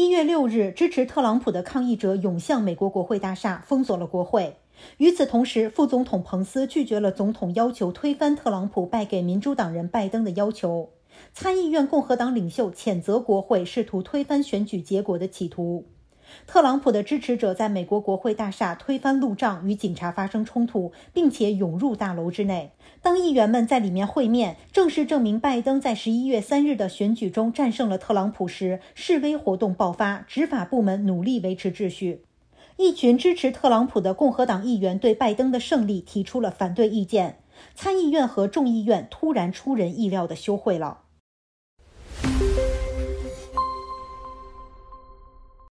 一月六日，支持特朗普的抗议者涌向美国国会大厦，封锁了国会。与此同时，副总统彭斯拒绝了总统要求推翻特朗普败给民主党人拜登的要求。参议院共和党领袖谴责国会试图推翻选举结果的企图。特朗普的支持者在美国国会大厦推翻路障，与警察发生冲突，并且涌入大楼之内。当议员们在里面会面，正式证明拜登在十一月三日的选举中战胜了特朗普时，示威活动爆发，执法部门努力维持秩序。一群支持特朗普的共和党议员对拜登的胜利提出了反对意见，参议院和众议院突然出人意料的休会了。